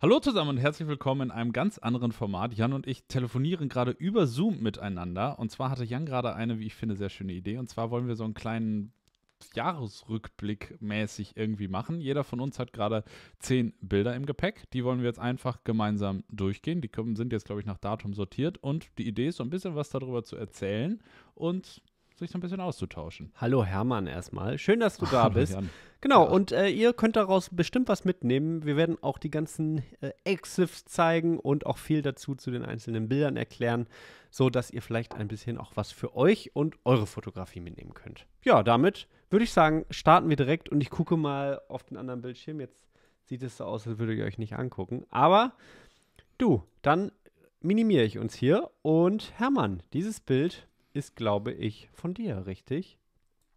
Hallo zusammen und herzlich willkommen in einem ganz anderen Format. Jan und ich telefonieren gerade über Zoom miteinander. Und zwar hatte Jan gerade eine, wie ich finde, sehr schöne Idee. Und zwar wollen wir so einen kleinen Jahresrückblick mäßig irgendwie machen. Jeder von uns hat gerade zehn Bilder im Gepäck. Die wollen wir jetzt einfach gemeinsam durchgehen. Die sind jetzt, glaube ich, nach Datum sortiert. Und die Idee ist, so ein bisschen was darüber zu erzählen und sich so ein bisschen auszutauschen. Hallo Hermann erstmal. Schön, dass du da Hallo bist. Jan. Genau, ja. und äh, ihr könnt daraus bestimmt was mitnehmen. Wir werden auch die ganzen äh, Exifs zeigen und auch viel dazu zu den einzelnen Bildern erklären, sodass ihr vielleicht ein bisschen auch was für euch und eure Fotografie mitnehmen könnt. Ja, damit würde ich sagen, starten wir direkt und ich gucke mal auf den anderen Bildschirm. Jetzt sieht es so aus, als würde ich euch nicht angucken. Aber du, dann minimiere ich uns hier und Hermann, dieses Bild ist, glaube ich, von dir, richtig?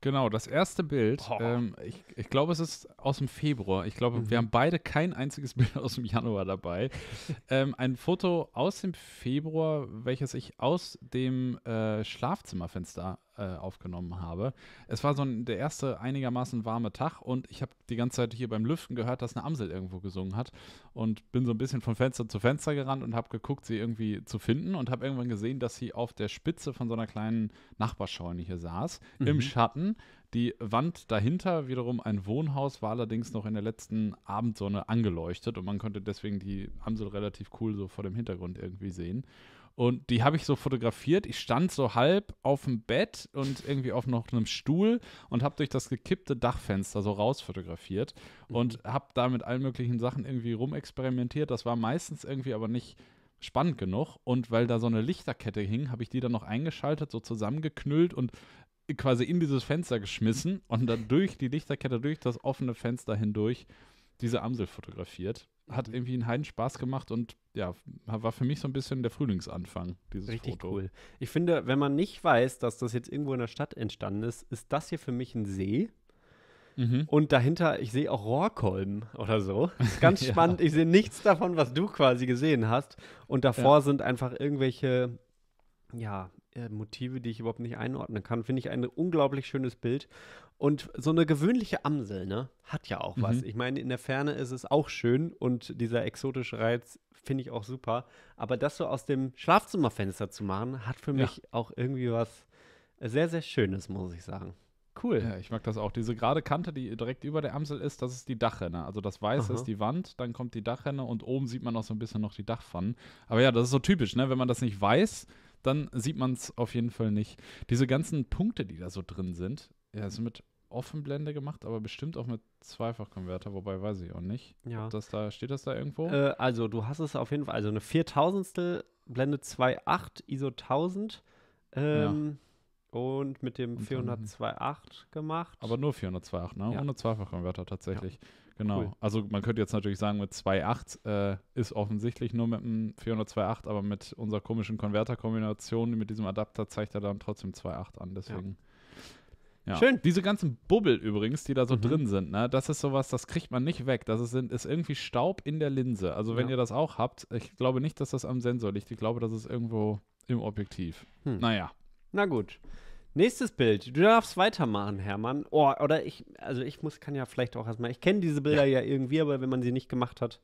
Genau, das erste Bild, ähm, ich, ich glaube, es ist aus dem Februar. Ich glaube, mhm. wir haben beide kein einziges Bild aus dem Januar dabei. ähm, ein Foto aus dem Februar, welches ich aus dem äh, Schlafzimmerfenster äh, aufgenommen habe. Es war so ein, der erste einigermaßen warme Tag und ich habe die ganze Zeit hier beim Lüften gehört, dass eine Amsel irgendwo gesungen hat und bin so ein bisschen von Fenster zu Fenster gerannt und habe geguckt, sie irgendwie zu finden und habe irgendwann gesehen, dass sie auf der Spitze von so einer kleinen Nachbarscheune hier saß, mhm. im Schatten. Die Wand dahinter, wiederum ein Wohnhaus, war allerdings noch in der letzten Abendsonne angeleuchtet und man konnte deswegen die Amsel relativ cool so vor dem Hintergrund irgendwie sehen. Und die habe ich so fotografiert. Ich stand so halb auf dem Bett und irgendwie auf noch einem Stuhl und habe durch das gekippte Dachfenster so raus fotografiert mhm. und habe da mit allen möglichen Sachen irgendwie rumexperimentiert. Das war meistens irgendwie aber nicht spannend genug. Und weil da so eine Lichterkette hing, habe ich die dann noch eingeschaltet, so zusammengeknüllt und quasi in dieses Fenster geschmissen und dann durch die Lichterkette, durch das offene Fenster hindurch diese Amsel fotografiert hat mhm. irgendwie einen Heiden Spaß gemacht und ja, war für mich so ein bisschen der Frühlingsanfang, dieses Richtig Foto. cool. Ich finde, wenn man nicht weiß, dass das jetzt irgendwo in der Stadt entstanden ist, ist das hier für mich ein See. Mhm. Und dahinter, ich sehe auch Rohrkolben oder so. Ganz ja. spannend. Ich sehe nichts davon, was du quasi gesehen hast. Und davor ja. sind einfach irgendwelche, ja, äh, Motive, die ich überhaupt nicht einordnen kann. Finde ich ein unglaublich schönes Bild. Und so eine gewöhnliche Amsel, ne, hat ja auch was. Mhm. Ich meine, in der Ferne ist es auch schön und dieser exotische Reiz finde ich auch super. Aber das so aus dem Schlafzimmerfenster zu machen, hat für ja. mich auch irgendwie was sehr, sehr Schönes, muss ich sagen. Cool. Ja, ich mag das auch. Diese gerade Kante, die direkt über der Amsel ist, das ist die Dachrinne. Also das Weiße Aha. ist die Wand, dann kommt die Dachrinne und oben sieht man auch so ein bisschen noch die Dachpfannen. Aber ja, das ist so typisch, ne? Wenn man das nicht weiß, dann sieht man es auf jeden Fall nicht. Diese ganzen Punkte, die da so drin sind, ja, sind mit Offenblende gemacht, aber bestimmt auch mit Zweifachkonverter, wobei weiß ich auch nicht. Ja. Das da, steht das da irgendwo? Äh, also du hast es auf jeden Fall, also eine Viertausendstel Blende 2.8 ISO 1000 ähm, ja. und mit dem 402.8 gemacht. Aber nur 402.8, ne? Ja. Ohne Zweifachkonverter tatsächlich. Ja. Genau. Cool. Also man könnte jetzt natürlich sagen, mit 2.8 äh, ist offensichtlich nur mit dem 402.8, aber mit unserer komischen Konverterkombination, mit diesem Adapter zeigt er dann trotzdem 2.8 an. Deswegen. Ja. Ja. Schön. Diese ganzen Bubbel übrigens, die da so mhm. drin sind, ne, das ist sowas, das kriegt man nicht weg. Das ist, ist irgendwie Staub in der Linse. Also wenn ja. ihr das auch habt, ich glaube nicht, dass das am Sensor liegt. Ich glaube, das ist irgendwo im Objektiv. Hm. Naja. Na gut. Nächstes Bild. Du darfst weitermachen, Hermann. Oh, oder ich, also ich muss, kann ja vielleicht auch erstmal, ich kenne diese Bilder ja. ja. irgendwie, aber wenn man sie nicht gemacht hat,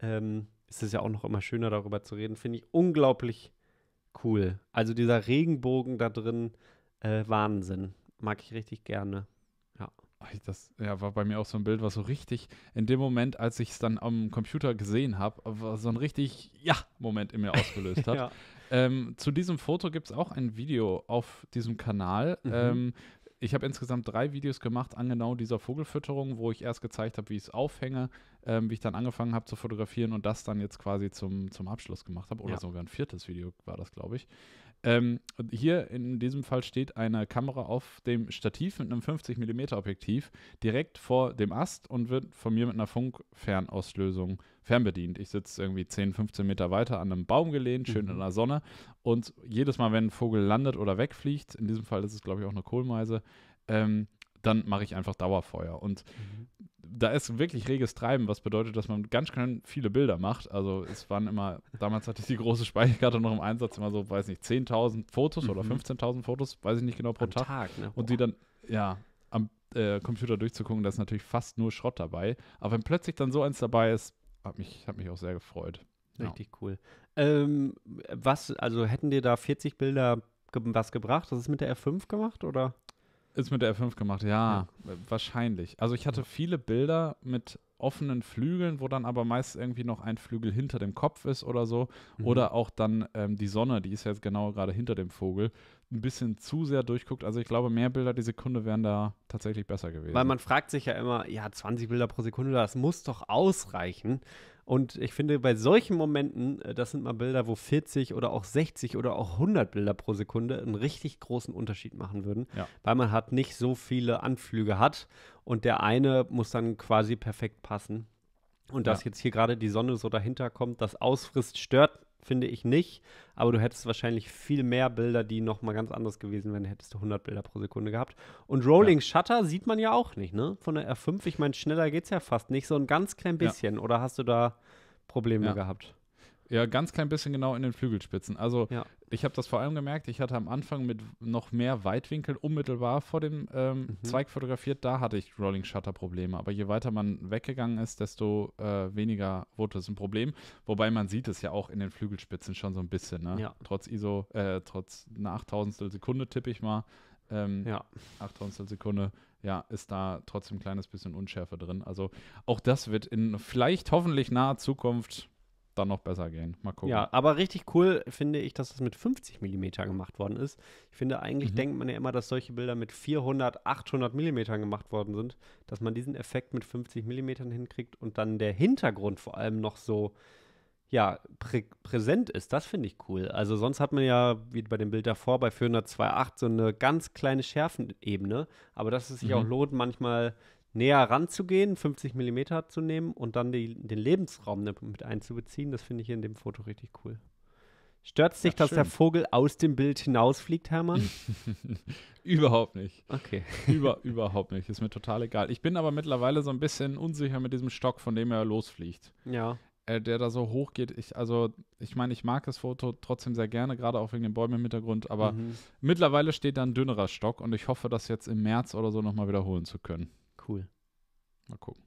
ähm, ist es ja auch noch immer schöner, darüber zu reden. Finde ich unglaublich cool. Also dieser Regenbogen da drin, äh, Wahnsinn. Mag ich richtig gerne. Ja. Das ja, war bei mir auch so ein Bild, was so richtig in dem Moment, als ich es dann am Computer gesehen habe, so ein richtig Ja-Moment in mir ausgelöst hat. ja. ähm, zu diesem Foto gibt es auch ein Video auf diesem Kanal. Mhm. Ähm, ich habe insgesamt drei Videos gemacht an genau dieser Vogelfütterung, wo ich erst gezeigt habe, wie ich es aufhänge, ähm, wie ich dann angefangen habe zu fotografieren und das dann jetzt quasi zum, zum Abschluss gemacht habe. Oder ja. sogar ein viertes Video war das, glaube ich. Ähm, hier in diesem Fall steht eine Kamera auf dem Stativ mit einem 50 mm Objektiv direkt vor dem Ast und wird von mir mit einer Funkfernauslösung fernbedient. Ich sitze irgendwie 10, 15 Meter weiter an einem Baum gelehnt, schön mhm. in der Sonne. Und jedes Mal, wenn ein Vogel landet oder wegfliegt, in diesem Fall ist es, glaube ich, auch eine Kohlmeise, ähm, dann mache ich einfach Dauerfeuer. Und mhm da ist wirklich reges Treiben, was bedeutet, dass man ganz schön viele Bilder macht. Also es waren immer, damals hatte ich die große Speicherkarte noch im Einsatz, immer so, weiß nicht, 10.000 Fotos mhm. oder 15.000 Fotos, weiß ich nicht genau, pro am Tag. Tag ne? Und die dann, ja, am äh, Computer durchzugucken, da ist natürlich fast nur Schrott dabei. Aber wenn plötzlich dann so eins dabei ist, hat mich, hat mich auch sehr gefreut. Richtig ja. cool. Ähm, was, also hätten dir da 40 Bilder ge was gebracht? Hast du es mit der R5 gemacht oder? Ist mit der F5 gemacht, ja, ja, wahrscheinlich. Also ich hatte viele Bilder mit offenen Flügeln, wo dann aber meist irgendwie noch ein Flügel hinter dem Kopf ist oder so. Mhm. Oder auch dann ähm, die Sonne, die ist jetzt genau gerade hinter dem Vogel, ein bisschen zu sehr durchguckt. Also ich glaube, mehr Bilder die Sekunde wären da tatsächlich besser gewesen. Weil man fragt sich ja immer, ja, 20 Bilder pro Sekunde, das muss doch ausreichen. Und ich finde, bei solchen Momenten, äh, das sind mal Bilder, wo 40 oder auch 60 oder auch 100 Bilder pro Sekunde einen richtig großen Unterschied machen würden, ja. weil man halt nicht so viele Anflüge hat und der eine muss dann quasi perfekt passen. Und dass ja. jetzt hier gerade die Sonne so dahinter kommt, das ausfrisst, stört finde ich nicht. Aber du hättest wahrscheinlich viel mehr Bilder, die nochmal ganz anders gewesen wären, hättest du 100 Bilder pro Sekunde gehabt. Und Rolling ja. Shutter sieht man ja auch nicht, ne? Von der R5, ich meine, schneller geht's ja fast nicht, so ein ganz klein bisschen. Ja. Oder hast du da Probleme ja. gehabt? Ja, ganz klein bisschen genau in den Flügelspitzen. Also ja. Ich habe das vor allem gemerkt, ich hatte am Anfang mit noch mehr Weitwinkel unmittelbar vor dem ähm, mhm. Zweig fotografiert, da hatte ich Rolling Shutter Probleme. Aber je weiter man weggegangen ist, desto äh, weniger wurde es ein Problem. Wobei man sieht es ja auch in den Flügelspitzen schon so ein bisschen. Ne? Ja. Trotz ISO, äh, trotz einer 8000 Sekunde tippe ich mal, ähm, ja. 8000 Sekunde, ja, ist da trotzdem ein kleines bisschen Unschärfe drin. Also auch das wird in vielleicht hoffentlich naher Zukunft dann noch besser gehen. Mal gucken. Ja, aber richtig cool finde ich, dass das mit 50 mm gemacht worden ist. Ich finde, eigentlich mhm. denkt man ja immer, dass solche Bilder mit 400, 800 mm gemacht worden sind, dass man diesen Effekt mit 50 mm hinkriegt und dann der Hintergrund vor allem noch so ja, prä präsent ist. Das finde ich cool. Also sonst hat man ja, wie bei dem Bild davor, bei 402.8 so eine ganz kleine Schärfenebene. Aber dass es sich mhm. auch lohnt, manchmal näher ranzugehen, 50 mm zu nehmen und dann die, den Lebensraum ne, mit einzubeziehen. Das finde ich in dem Foto richtig cool. Stört es dich, dass schön. der Vogel aus dem Bild hinausfliegt, Hermann? überhaupt nicht. Okay. Über, überhaupt nicht. Ist mir total egal. Ich bin aber mittlerweile so ein bisschen unsicher mit diesem Stock, von dem er losfliegt. Ja. Äh, der da so hoch geht. Ich, also, ich meine, ich mag das Foto trotzdem sehr gerne, gerade auch wegen den Bäumen im Hintergrund. Aber mhm. mittlerweile steht da ein dünnerer Stock und ich hoffe, das jetzt im März oder so nochmal wiederholen zu können. Cool. Mal gucken.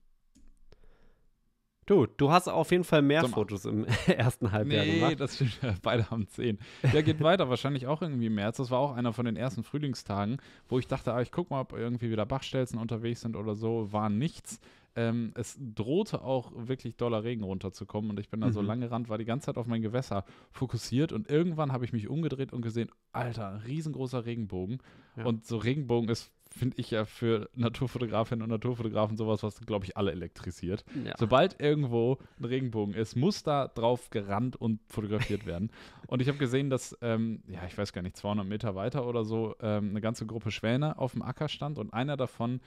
Du, du hast auf jeden Fall mehr Fotos im ersten Halbjahr nee, gemacht. Nee, das stimmt. Beide haben zehn. Der geht weiter, wahrscheinlich auch irgendwie im März. Das war auch einer von den ersten Frühlingstagen, wo ich dachte, ah, ich guck mal, ob irgendwie wieder Bachstelzen unterwegs sind oder so. War nichts. Ähm, es drohte auch wirklich doller Regen runterzukommen und ich bin da mhm. so lange gerannt, war die ganze Zeit auf mein Gewässer fokussiert und irgendwann habe ich mich umgedreht und gesehen, Alter, riesengroßer Regenbogen. Ja. Und so Regenbogen ist finde ich ja für Naturfotografinnen und Naturfotografen sowas, was, glaube ich, alle elektrisiert. Ja. Sobald irgendwo ein Regenbogen ist, muss da drauf gerannt und fotografiert werden. und ich habe gesehen, dass, ähm, ja, ich weiß gar nicht, 200 Meter weiter oder so, ähm, eine ganze Gruppe Schwäne auf dem Acker stand und einer davon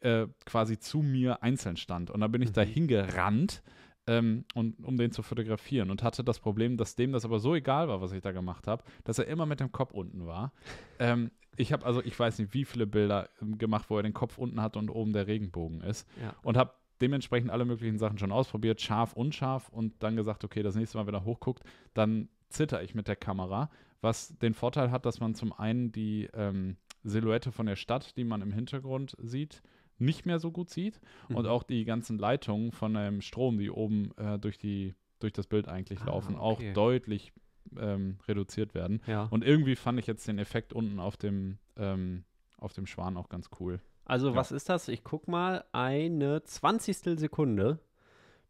äh, quasi zu mir einzeln stand. Und da bin ich mhm. da hingerannt ähm, und, um den zu fotografieren und hatte das Problem, dass dem das aber so egal war, was ich da gemacht habe, dass er immer mit dem Kopf unten war. Ähm, ich habe also, ich weiß nicht, wie viele Bilder ähm, gemacht, wo er den Kopf unten hat und oben der Regenbogen ist ja. und habe dementsprechend alle möglichen Sachen schon ausprobiert, scharf, unscharf und dann gesagt, okay, das nächste Mal, wenn er hochguckt, dann zitter ich mit der Kamera, was den Vorteil hat, dass man zum einen die ähm, Silhouette von der Stadt, die man im Hintergrund sieht, nicht mehr so gut sieht mhm. und auch die ganzen Leitungen von dem Strom, die oben äh, durch, die, durch das Bild eigentlich ah, laufen, okay. auch deutlich ähm, reduziert werden. Ja. Und irgendwie fand ich jetzt den Effekt unten auf dem, ähm, auf dem Schwan auch ganz cool. Also ja. was ist das? Ich guck mal, eine Zwanzigstel Sekunde.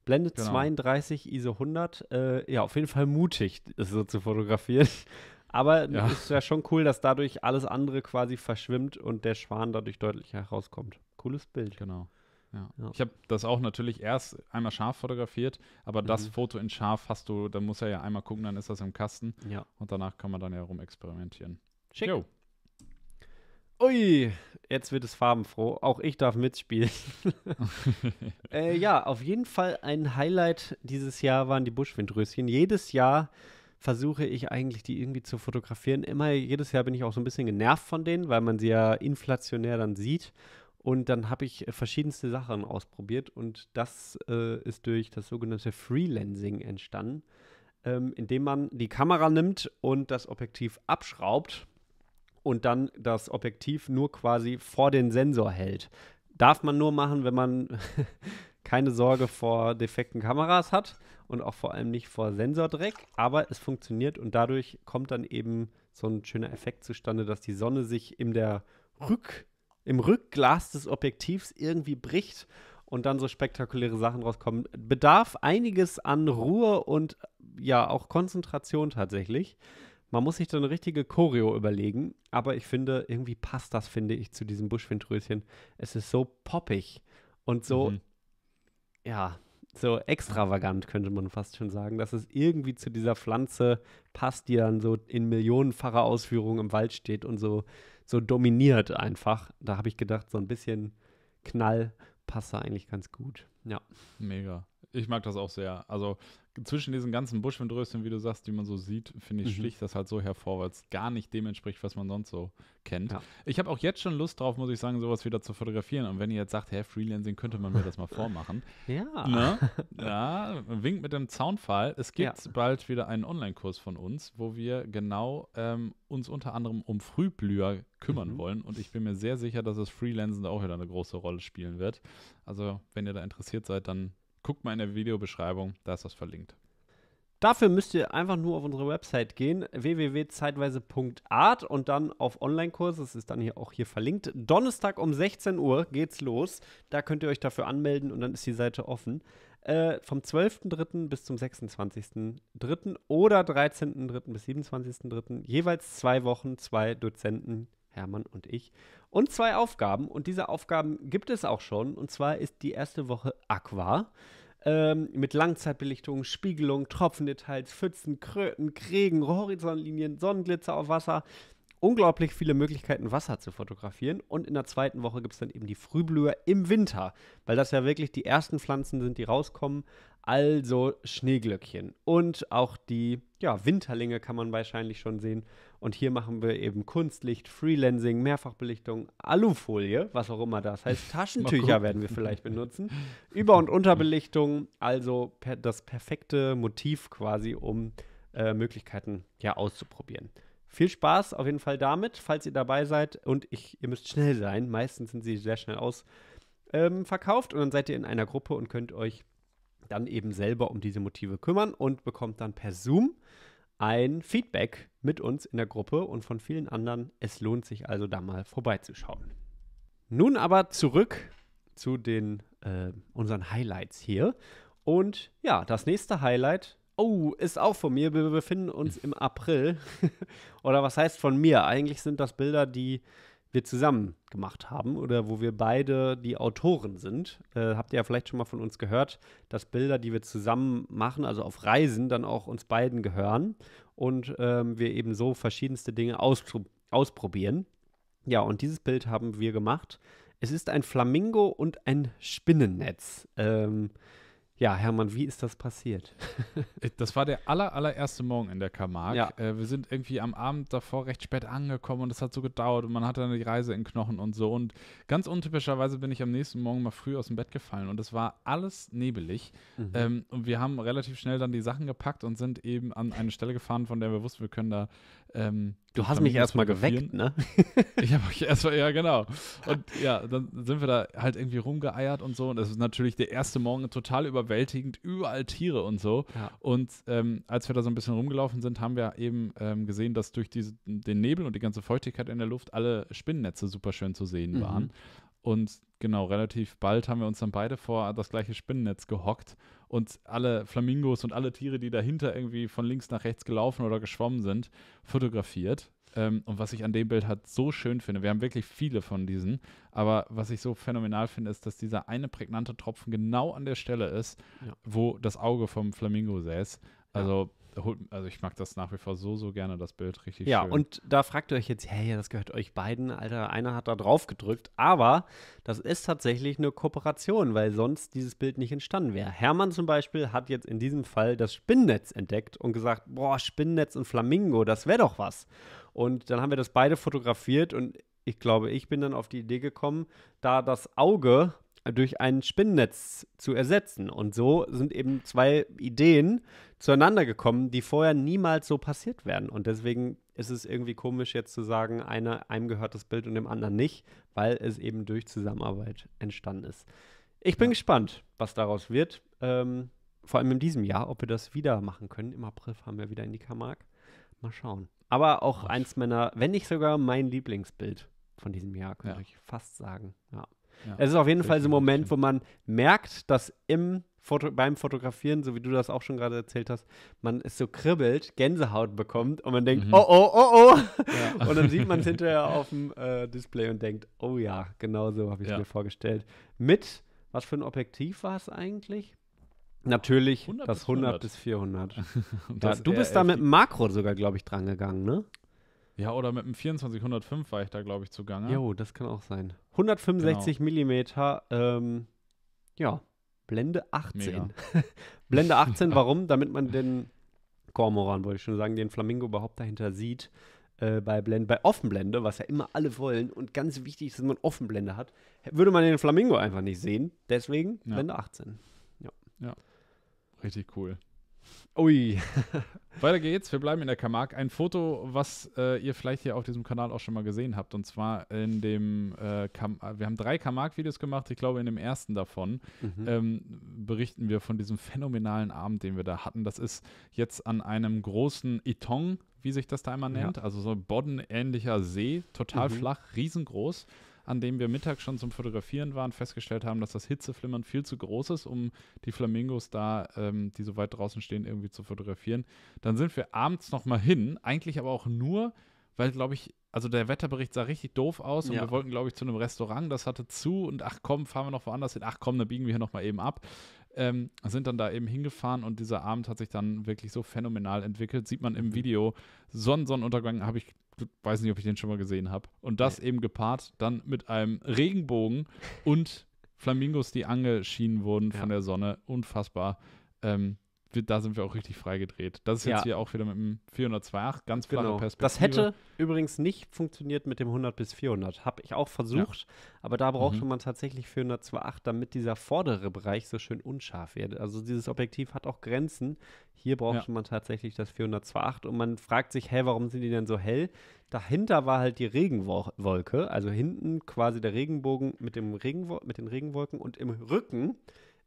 Blende genau. 32, ISO 100. Äh, ja, auf jeden Fall mutig, es so zu fotografieren. Aber ja. ist ja schon cool, dass dadurch alles andere quasi verschwimmt und der Schwan dadurch deutlich herauskommt. Cooles Bild. Genau. Ja. Ja. Ich habe das auch natürlich erst einmal scharf fotografiert, aber mhm. das Foto in scharf hast du, da muss er ja einmal gucken, dann ist das im Kasten. Ja. Und danach kann man dann ja rumexperimentieren. Schick. Yo. Ui, jetzt wird es farbenfroh. Auch ich darf mitspielen. äh, ja, auf jeden Fall ein Highlight dieses Jahr waren die Buschwindröschen. Jedes Jahr versuche ich eigentlich, die irgendwie zu fotografieren. Immer jedes Jahr bin ich auch so ein bisschen genervt von denen, weil man sie ja inflationär dann sieht. Und dann habe ich verschiedenste Sachen ausprobiert und das äh, ist durch das sogenannte Freelancing entstanden, ähm, indem man die Kamera nimmt und das Objektiv abschraubt und dann das Objektiv nur quasi vor den Sensor hält. Darf man nur machen, wenn man keine Sorge vor defekten Kameras hat und auch vor allem nicht vor Sensordreck, aber es funktioniert und dadurch kommt dann eben so ein schöner Effekt zustande, dass die Sonne sich in der Rück im Rückglas des Objektivs irgendwie bricht und dann so spektakuläre Sachen rauskommen. Bedarf einiges an Ruhe und ja, auch Konzentration tatsächlich. Man muss sich so eine richtige Choreo überlegen, aber ich finde, irgendwie passt das, finde ich, zu diesem Buschwindröschen. Es ist so poppig und so, mhm. ja, so extravagant, könnte man fast schon sagen, dass es irgendwie zu dieser Pflanze passt, die dann so in millionenfacher Ausführung im Wald steht und so so dominiert einfach. Da habe ich gedacht, so ein bisschen Knall passt da eigentlich ganz gut. Ja. Mega. Ich mag das auch sehr. Also zwischen diesen ganzen Buschwindröschen, wie du sagst, die man so sieht, finde ich, mhm. sticht das halt so hervor, weil es gar nicht dem entspricht, was man sonst so kennt. Ja. Ich habe auch jetzt schon Lust drauf, muss ich sagen, sowas wieder zu fotografieren. Und wenn ihr jetzt sagt, hey, Freelancing, könnte man mir das mal vormachen. ja. Ne? Ja, winkt mit dem Zaunfall. Es gibt ja. bald wieder einen Online-Kurs von uns, wo wir genau ähm, uns unter anderem um Frühblüher kümmern mhm. wollen. Und ich bin mir sehr sicher, dass das Freelancen da auch wieder eine große Rolle spielen wird. Also, wenn ihr da interessiert seid, dann Guckt mal in der Videobeschreibung, da ist das verlinkt. Dafür müsst ihr einfach nur auf unsere Website gehen, www.zeitweise.art und dann auf Online-Kurs, das ist dann hier auch hier verlinkt. Donnerstag um 16 Uhr geht's los. Da könnt ihr euch dafür anmelden und dann ist die Seite offen. Äh, vom 12.03. bis zum 26.03. oder 13.03. bis 27.03. jeweils zwei Wochen, zwei Dozenten Hermann und ich. Und zwei Aufgaben. Und diese Aufgaben gibt es auch schon. Und zwar ist die erste Woche Aqua. Ähm, mit Langzeitbelichtung, Spiegelung, Tropfendetails, Pfützen, Kröten, Kregen, Horizontlinien, Sonnenglitzer auf Wasser. Unglaublich viele Möglichkeiten, Wasser zu fotografieren. Und in der zweiten Woche gibt es dann eben die Frühblüher im Winter, weil das ja wirklich die ersten Pflanzen sind, die rauskommen. Also Schneeglöckchen und auch die ja, Winterlinge kann man wahrscheinlich schon sehen. Und hier machen wir eben Kunstlicht, Freelancing, Mehrfachbelichtung, Alufolie, was auch immer das heißt. Taschentücher werden wir vielleicht benutzen. Über- und Unterbelichtung, also per das perfekte Motiv quasi, um äh, Möglichkeiten ja auszuprobieren. Viel Spaß auf jeden Fall damit, falls ihr dabei seid. Und ich, ihr müsst schnell sein. Meistens sind sie sehr schnell ausverkauft. Ähm, und dann seid ihr in einer Gruppe und könnt euch dann eben selber um diese Motive kümmern und bekommt dann per Zoom ein Feedback mit uns in der Gruppe und von vielen anderen. Es lohnt sich also da mal vorbeizuschauen. Nun aber zurück zu den äh, unseren Highlights hier. Und ja, das nächste Highlight, oh, ist auch von mir. Wir befinden uns im April. Oder was heißt von mir? Eigentlich sind das Bilder, die wir zusammen gemacht haben oder wo wir beide die Autoren sind. Äh, habt ihr ja vielleicht schon mal von uns gehört, dass Bilder, die wir zusammen machen, also auf Reisen, dann auch uns beiden gehören und ähm, wir eben so verschiedenste Dinge auspro ausprobieren. Ja, und dieses Bild haben wir gemacht. Es ist ein Flamingo und ein Spinnennetz. Ähm, ja, Hermann, wie ist das passiert? Äh, das war der aller, allererste Morgen in der Camargue. Ja. Äh, wir sind irgendwie am Abend davor recht spät angekommen und es hat so gedauert und man hatte dann die Reise in Knochen und so. Und ganz untypischerweise bin ich am nächsten Morgen mal früh aus dem Bett gefallen und es war alles nebelig. Mhm. Ähm, und wir haben relativ schnell dann die Sachen gepackt und sind eben an eine Stelle gefahren, von der wir wussten, wir können da ähm, du hast mich erstmal geweckt, ne? ich habe mich erstmal, ja, genau. Und ja, dann sind wir da halt irgendwie rumgeeiert und so. Und es ist natürlich der erste Morgen total überwältigend, überall Tiere und so. Ja. Und ähm, als wir da so ein bisschen rumgelaufen sind, haben wir eben ähm, gesehen, dass durch diese, den Nebel und die ganze Feuchtigkeit in der Luft alle Spinnennetze super schön zu sehen mhm. waren. Und genau, relativ bald haben wir uns dann beide vor das gleiche Spinnennetz gehockt und alle Flamingos und alle Tiere, die dahinter irgendwie von links nach rechts gelaufen oder geschwommen sind, fotografiert. Ähm, und was ich an dem Bild halt so schön finde, wir haben wirklich viele von diesen, aber was ich so phänomenal finde, ist, dass dieser eine prägnante Tropfen genau an der Stelle ist, ja. wo das Auge vom Flamingo säß. Also also ich mag das nach wie vor so, so gerne, das Bild richtig. Ja, schön. und da fragt ihr euch jetzt, hey, das gehört euch beiden, Alter, einer hat da drauf gedrückt, aber das ist tatsächlich eine Kooperation, weil sonst dieses Bild nicht entstanden wäre. Hermann zum Beispiel hat jetzt in diesem Fall das Spinnennetz entdeckt und gesagt, boah, Spinnennetz und Flamingo, das wäre doch was. Und dann haben wir das beide fotografiert und ich glaube, ich bin dann auf die Idee gekommen, da das Auge durch ein Spinnennetz zu ersetzen. Und so sind eben zwei Ideen, zueinander gekommen, die vorher niemals so passiert werden. Und deswegen ist es irgendwie komisch, jetzt zu sagen, einer, einem gehört das Bild und dem anderen nicht, weil es eben durch Zusammenarbeit entstanden ist. Ich bin ja. gespannt, was daraus wird. Ähm, vor allem in diesem Jahr, ob wir das wieder machen können. Im April fahren wir wieder in die Camargue. Mal schauen. Aber auch Ach. eins meiner, wenn nicht sogar mein Lieblingsbild von diesem Jahr, könnte ja. ich fast sagen. Ja. Ja, es ist auf jeden Fall so ein Moment, wo man merkt, dass im Foto beim Fotografieren, so wie du das auch schon gerade erzählt hast, man ist so kribbelt, Gänsehaut bekommt und man denkt, mhm. oh, oh, oh, oh. Ja. Und dann sieht man es hinterher auf dem äh, Display und denkt, oh ja, genau so habe ich es ja. mir vorgestellt. Mit, was für ein Objektiv war es eigentlich? Natürlich 100 das 100 bis 400. Bis 400. du bist da mit dem Makro sogar, glaube ich, dran gegangen, ne? Ja, oder mit dem 24-105 war ich da, glaube ich, zugange. Jo, das kann auch sein. 165 genau. Millimeter, ähm, ja, Blende 18. Blende 18, warum? Damit man den Kormoran, wollte ich schon sagen, den Flamingo überhaupt dahinter sieht. Äh, bei, Blend, bei Offenblende, was ja immer alle wollen und ganz wichtig ist, dass man Offenblende hat, würde man den Flamingo einfach nicht sehen. Deswegen ja. Blende 18. Ja. ja. Richtig cool. Ui. Weiter geht's, wir bleiben in der Camargue. Ein Foto, was äh, ihr vielleicht hier auf diesem Kanal auch schon mal gesehen habt. Und zwar in dem, äh, äh, wir haben drei Camargue-Videos gemacht. Ich glaube, in dem ersten davon mhm. ähm, berichten wir von diesem phänomenalen Abend, den wir da hatten. Das ist jetzt an einem großen Itong, wie sich das da einmal nennt. Ja. Also so ein boddenähnlicher See, total mhm. flach, riesengroß an dem wir Mittag schon zum Fotografieren waren, festgestellt haben, dass das Hitzeflimmern viel zu groß ist, um die Flamingos da, ähm, die so weit draußen stehen, irgendwie zu fotografieren. Dann sind wir abends nochmal hin, eigentlich aber auch nur, weil, glaube ich, also der Wetterbericht sah richtig doof aus und ja. wir wollten, glaube ich, zu einem Restaurant, das hatte zu und ach komm, fahren wir noch woanders hin, ach komm, dann biegen wir hier nochmal eben ab. Ähm, sind dann da eben hingefahren und dieser Abend hat sich dann wirklich so phänomenal entwickelt. Sieht man im mhm. Video. Sonnen, Sonnenuntergang habe ich weiß nicht, ob ich den schon mal gesehen habe. Und das eben gepaart dann mit einem Regenbogen und Flamingos, die angeschienen wurden ja. von der Sonne. Unfassbar. Ähm, da sind wir auch richtig freigedreht. Das ist jetzt ja. hier auch wieder mit dem 402.8, ganz flache genau. Perspektive. Das hätte übrigens nicht funktioniert mit dem 100 bis 400. Habe ich auch versucht, ja. aber da brauchte mhm. man tatsächlich 402.8, damit dieser vordere Bereich so schön unscharf wird. Also dieses Objektiv hat auch Grenzen. Hier brauchte ja. man tatsächlich das 402.8 und man fragt sich, hey, warum sind die denn so hell? Dahinter war halt die Regenwolke, also hinten quasi der Regenbogen mit, dem Regenwo mit den Regenwolken und im Rücken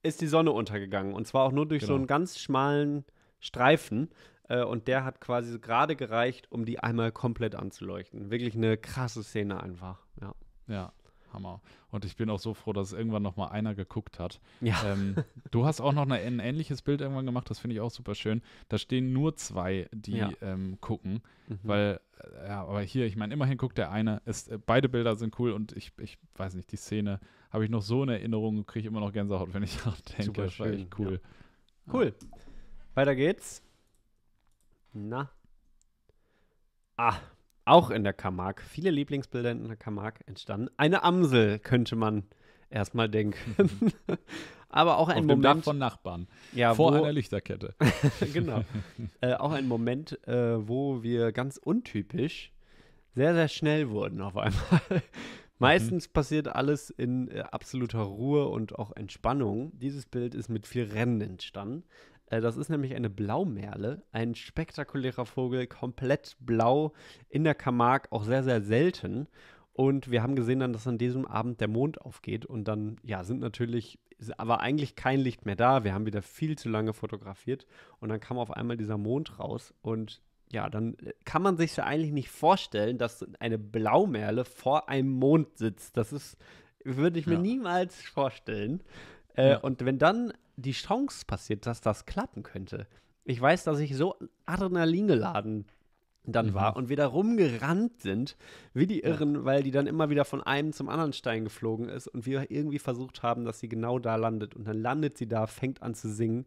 ist die Sonne untergegangen. Und zwar auch nur durch genau. so einen genau. ganz schmalen Streifen. Äh, und der hat quasi gerade gereicht, um die einmal komplett anzuleuchten. Wirklich eine krasse Szene einfach. Ja. Ja, Hammer. Und ich bin auch so froh, dass irgendwann noch mal einer geguckt hat. Ja. Ähm, du hast auch noch eine, ein ähnliches Bild irgendwann gemacht, das finde ich auch super schön. Da stehen nur zwei, die ja. ähm, gucken, mhm. weil, äh, ja, aber hier, ich meine, immerhin guckt der eine. Ist, äh, beide Bilder sind cool und ich, ich weiß nicht, die Szene habe ich noch so eine Erinnerung und kriege immer noch Gänsehaut, wenn ich daran denke. Super das war schön. echt cool. Ja. Cool. Weiter geht's. Na. Ah, auch in der Kamark. Viele Lieblingsbilder in der Kamark entstanden. Eine Amsel könnte man erstmal denken. Aber auch ein Auf Moment. Dem Dach von Nachbarn. Ja, vor wo, einer Lichterkette. genau. äh, auch ein Moment, äh, wo wir ganz untypisch sehr, sehr schnell wurden auf einmal. Meistens mhm. passiert alles in äh, absoluter Ruhe und auch Entspannung. Dieses Bild ist mit viel Rennen entstanden. Äh, das ist nämlich eine Blaumerle, ein spektakulärer Vogel, komplett blau, in der Camargue auch sehr, sehr selten. Und wir haben gesehen dann, dass an diesem Abend der Mond aufgeht und dann, ja, sind natürlich, aber eigentlich kein Licht mehr da. Wir haben wieder viel zu lange fotografiert und dann kam auf einmal dieser Mond raus und ja, dann äh, kann man sich ja eigentlich nicht vorstellen, dass eine Blaumerle vor einem Mond sitzt. Das ist, würde ich mir ja. niemals vorstellen. Äh, ja. Und wenn dann die Chance passiert, dass das klappen könnte, ich weiß, dass ich so adrenalingeladen dann mhm. war und wieder rumgerannt sind, wie die Irren, ja. weil die dann immer wieder von einem zum anderen Stein geflogen ist und wir irgendwie versucht haben, dass sie genau da landet. Und dann landet sie da, fängt an zu singen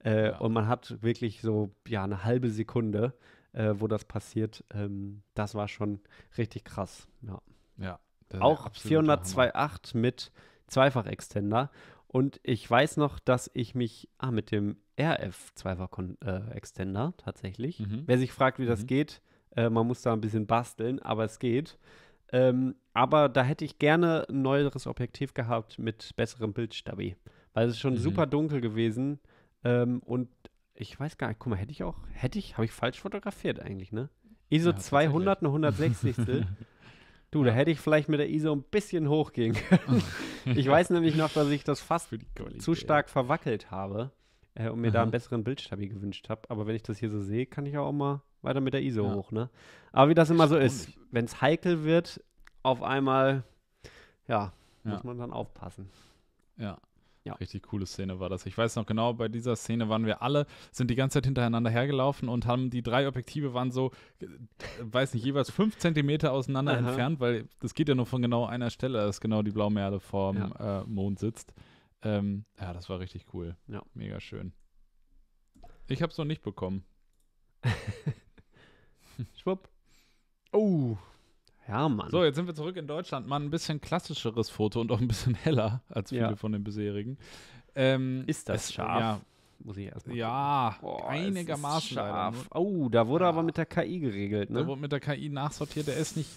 äh, und man hat wirklich so ja eine halbe Sekunde, äh, wo das passiert. Ähm, das war schon richtig krass. Ja. ja auch 402.8 mit Zweifach-Extender. Und ich weiß noch, dass ich mich ah, mit dem RF Zweifach-Extender äh, tatsächlich. Mhm. Wer sich fragt, wie das mhm. geht, äh, man muss da ein bisschen basteln, aber es geht. Ähm, aber da hätte ich gerne ein neueres Objektiv gehabt mit besserem Bildstabi. Weil es ist schon mhm. super dunkel gewesen ähm, und ich weiß gar nicht, guck mal, hätte ich auch, hätte ich, habe ich falsch fotografiert eigentlich, ne? ISO ja, 200, eine 160. du, da hätte ich vielleicht mit der ISO ein bisschen hochgehen können. ich weiß nämlich noch, dass ich das fast zu stark verwackelt habe äh, und mir Aha. da einen besseren Bildstabi gewünscht habe. Aber wenn ich das hier so sehe, kann ich auch mal weiter mit der ISO ja. hoch, ne? Aber wie das immer so ist, wenn es heikel wird, auf einmal, ja, ja, muss man dann aufpassen. Ja, ja. Richtig coole Szene war das. Ich weiß noch genau, bei dieser Szene waren wir alle, sind die ganze Zeit hintereinander hergelaufen und haben die drei Objektive waren so, äh, weiß nicht, jeweils fünf Zentimeter auseinander Aha. entfernt, weil das geht ja nur von genau einer Stelle, dass genau die Blaumerle vorm ja. äh, Mond sitzt. Ähm, ja, das war richtig cool. Ja. Mega schön. Ich hab's noch nicht bekommen. Schwupp. Oh, ja, Mann. So, jetzt sind wir zurück in Deutschland. Mal ein bisschen klassischeres Foto und auch ein bisschen heller als viele ja. von den bisherigen. Ähm, ist das es, scharf? Ja. Muss ich erstmal. Ja, Boah, einigermaßen. Scharf. Ne? Oh, da wurde ja. aber mit der KI geregelt, ne? Da wurde mit der KI nachsortiert. Der ist nicht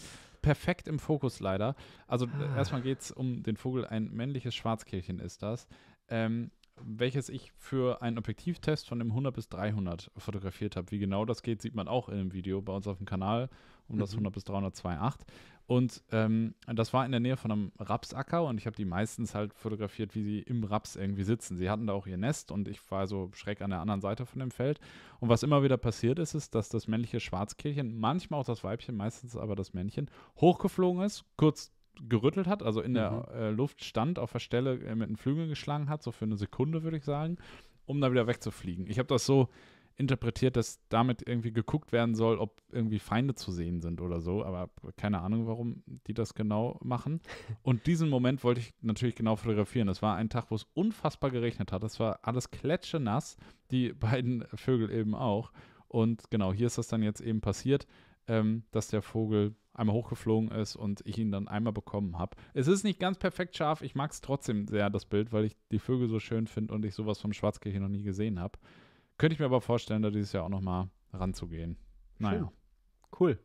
perfekt im Fokus leider. Also ah. erstmal geht es um den Vogel, ein männliches Schwarzkehlchen ist das. Ähm, welches ich für einen Objektivtest von dem 100 bis 300 fotografiert habe. Wie genau das geht, sieht man auch im Video bei uns auf dem Kanal um das 100 mhm. bis 302,8. Und ähm, das war in der Nähe von einem Rapsacker und ich habe die meistens halt fotografiert, wie sie im Raps irgendwie sitzen. Sie hatten da auch ihr Nest und ich war so schräg an der anderen Seite von dem Feld. Und was immer wieder passiert ist, ist, dass das männliche Schwarzkehlchen, manchmal auch das Weibchen, meistens aber das Männchen, hochgeflogen ist, kurz gerüttelt hat, also in mhm. der äh, Luft stand, auf der Stelle äh, mit den Flügeln geschlagen hat, so für eine Sekunde würde ich sagen, um dann wieder wegzufliegen. Ich habe das so interpretiert, dass damit irgendwie geguckt werden soll, ob irgendwie Feinde zu sehen sind oder so, aber keine Ahnung, warum die das genau machen. Und diesen Moment wollte ich natürlich genau fotografieren. Es war ein Tag, wo es unfassbar geregnet hat. Es war alles klatschenass, die beiden Vögel eben auch. Und genau, hier ist das dann jetzt eben passiert ähm, dass der Vogel einmal hochgeflogen ist und ich ihn dann einmal bekommen habe. Es ist nicht ganz perfekt scharf, ich mag es trotzdem sehr, das Bild, weil ich die Vögel so schön finde und ich sowas vom Schwarzkirchen noch nie gesehen habe. Könnte ich mir aber vorstellen, da dieses Jahr auch nochmal ranzugehen. Naja. Schön. Cool.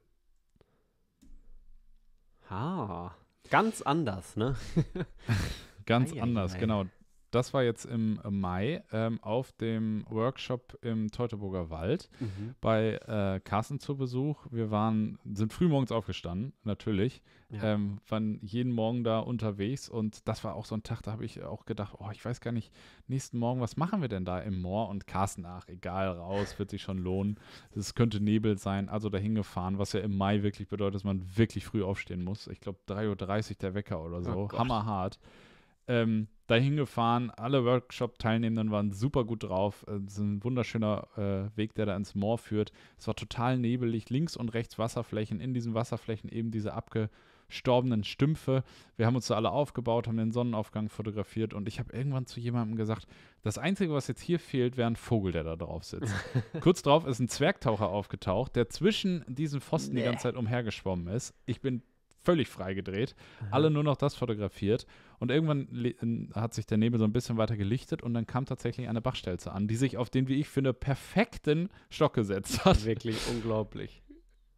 Ha. Ganz anders, ne? ganz ei, anders, ei, ei. genau. Das war jetzt im äh, Mai ähm, auf dem Workshop im Teutoburger Wald mhm. bei äh, Carsten zu Besuch. Wir waren, sind früh morgens aufgestanden, natürlich. Ja. Ähm, waren jeden Morgen da unterwegs und das war auch so ein Tag, da habe ich auch gedacht, oh, ich weiß gar nicht, nächsten Morgen, was machen wir denn da im Moor? Und Carsten, ach, egal, raus, wird sich schon lohnen. Es könnte Nebel sein, also dahin gefahren, was ja im Mai wirklich bedeutet, dass man wirklich früh aufstehen muss. Ich glaube, 3.30 Uhr der Wecker oder so. Oh Hammerhart ähm, dahin gefahren. Alle Workshop-Teilnehmenden waren super gut drauf. Es äh, ist ein wunderschöner äh, Weg, der da ins Moor führt. Es war total nebelig, links und rechts Wasserflächen. In diesen Wasserflächen eben diese abgestorbenen Stümpfe. Wir haben uns da alle aufgebaut, haben den Sonnenaufgang fotografiert und ich habe irgendwann zu jemandem gesagt, das Einzige, was jetzt hier fehlt, wäre ein Vogel, der da drauf sitzt. Kurz drauf ist ein Zwergtaucher aufgetaucht, der zwischen diesen Pfosten nee. die ganze Zeit umhergeschwommen ist. Ich bin völlig freigedreht, alle nur noch das fotografiert und irgendwann ähm, hat sich der Nebel so ein bisschen weiter gelichtet und dann kam tatsächlich eine Bachstelze an, die sich auf den, wie ich finde, perfekten Stock gesetzt hat. Wirklich unglaublich.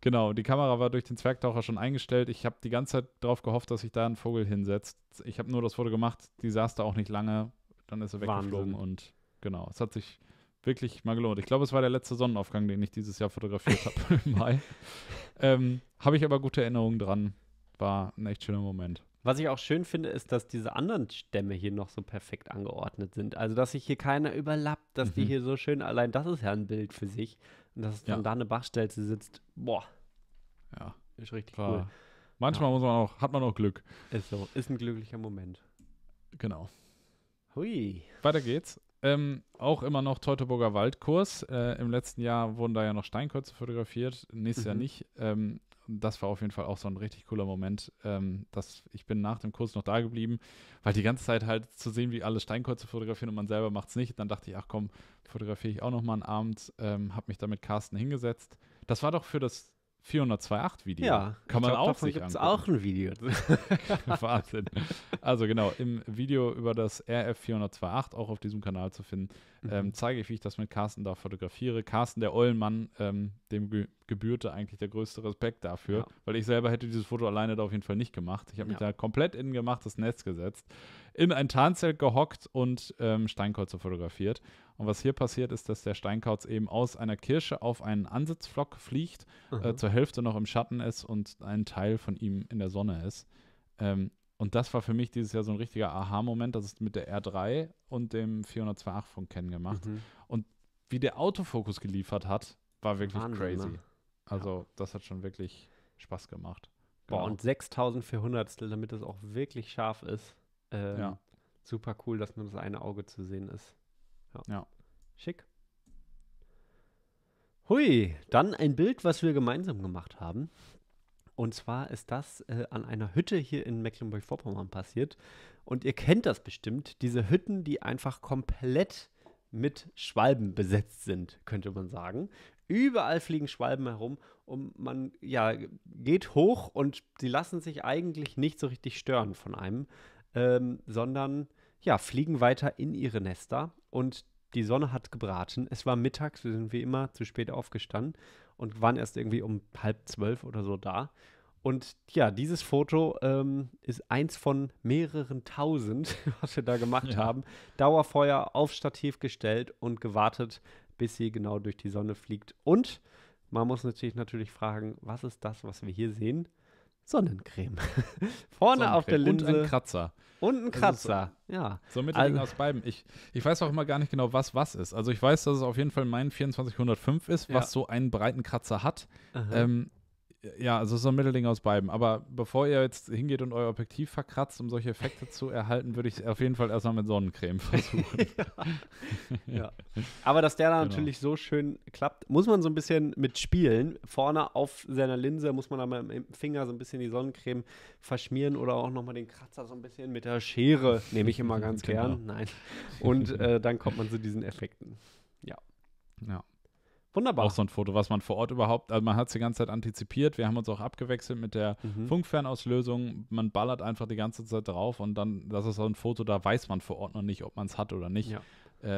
Genau, die Kamera war durch den Zwergtaucher schon eingestellt. Ich habe die ganze Zeit darauf gehofft, dass sich da ein Vogel hinsetzt. Ich habe nur das Foto gemacht, die saß da auch nicht lange, dann ist er weggeflogen und genau, es hat sich wirklich mal gelohnt. Ich glaube, es war der letzte Sonnenaufgang, den ich dieses Jahr fotografiert habe im Mai. Ähm, habe ich aber gute Erinnerungen dran. War ein echt schöner Moment. Was ich auch schön finde, ist, dass diese anderen Stämme hier noch so perfekt angeordnet sind. Also, dass sich hier keiner überlappt, dass mhm. die hier so schön allein, das ist ja ein Bild für sich. Und dass ja. dann da eine Bachstelze sitzt, boah. Ja. Ist richtig War. cool. Manchmal ja. muss man auch, hat man auch Glück. Ist so, ist ein glücklicher Moment. Genau. Hui. Weiter geht's. Ähm, auch immer noch Teutoburger Waldkurs. Äh, Im letzten Jahr wurden da ja noch Steinkürze fotografiert, nächstes mhm. Jahr nicht. Ähm, das war auf jeden Fall auch so ein richtig cooler Moment. Ähm, dass ich bin nach dem Kurs noch da geblieben, weil die ganze Zeit halt zu sehen, wie alle Steinkreuze fotografieren und man selber macht es nicht. Dann dachte ich, ach komm, fotografiere ich auch noch mal einen Abend. Ähm, habe mich da mit Carsten hingesetzt. Das war doch für das 402.8 Video. Ja, kann man glaub, auch davon sich gibt's angucken. auch ein Video. Wahnsinn. Also genau, im Video über das RF 402.8 auch auf diesem Kanal zu finden, mhm. ähm, zeige ich, wie ich das mit Carsten da fotografiere. Carsten, der Eulenmann, ähm, dem ge gebührte eigentlich der größte Respekt dafür, ja. weil ich selber hätte dieses Foto alleine da auf jeden Fall nicht gemacht. Ich habe mich ja. da komplett innen gemacht, das Netz gesetzt in ein Tarnzelt gehockt und ähm, Steinkreuze fotografiert. Und was hier passiert, ist, dass der Steinkauz eben aus einer Kirsche auf einen Ansitzflock fliegt, äh, mhm. äh, zur Hälfte noch im Schatten ist und ein Teil von ihm in der Sonne ist. Ähm, und das war für mich dieses Jahr so ein richtiger Aha-Moment. Das ist mit der R3 und dem 402 von Ken gemacht. Mhm. Und wie der Autofokus geliefert hat, war wirklich Wahnsinn, crazy. Ne? Also, ja. das hat schon wirklich Spaß gemacht. Genau. Boah, und 6400, damit das auch wirklich scharf ist. Ähm, ja. Super cool, dass nur das eine Auge zu sehen ist. Ja. ja. Schick. Hui, dann ein Bild, was wir gemeinsam gemacht haben. Und zwar ist das äh, an einer Hütte hier in Mecklenburg-Vorpommern passiert. Und ihr kennt das bestimmt, diese Hütten, die einfach komplett mit Schwalben besetzt sind, könnte man sagen. Überall fliegen Schwalben herum und man ja, geht hoch und sie lassen sich eigentlich nicht so richtig stören von einem ähm, sondern ja, fliegen weiter in ihre Nester und die Sonne hat gebraten. Es war mittags, wir sind wie immer zu spät aufgestanden und waren erst irgendwie um halb zwölf oder so da. Und ja, dieses Foto ähm, ist eins von mehreren tausend, was wir da gemacht ja. haben. Dauerfeuer auf Stativ gestellt und gewartet, bis sie genau durch die Sonne fliegt. Und man muss natürlich natürlich fragen, was ist das, was wir hier sehen? Sonnencreme. Vorne Sonnencreme auf der Linse. Und ein Kratzer. Und ein also Kratzer, so, ja. So mit Mittelding also, aus beiden. Ich, ich weiß auch immer gar nicht genau, was was ist. Also ich weiß, dass es auf jeden Fall mein 2405 ist, was so einen breiten Kratzer hat. Ähm, ja, also so ein Mittelding aus beiden. Aber bevor ihr jetzt hingeht und euer Objektiv verkratzt, um solche Effekte zu erhalten, würde ich es auf jeden Fall erstmal mit Sonnencreme versuchen. ja. ja. Aber dass der da genau. natürlich so schön klappt, muss man so ein bisschen mit spielen. Vorne auf seiner Linse muss man da mit dem Finger so ein bisschen die Sonnencreme verschmieren oder auch nochmal den Kratzer so ein bisschen mit der Schere, nehme ich immer ganz genau. gern. Nein. Und äh, dann kommt man zu diesen Effekten. Ja. Ja. Wunderbar. Auch so ein Foto, was man vor Ort überhaupt, also man hat es die ganze Zeit antizipiert. Wir haben uns auch abgewechselt mit der mhm. Funkfernauslösung. Man ballert einfach die ganze Zeit drauf und dann, das ist so ein Foto, da weiß man vor Ort noch nicht, ob man es hat oder nicht. Ja.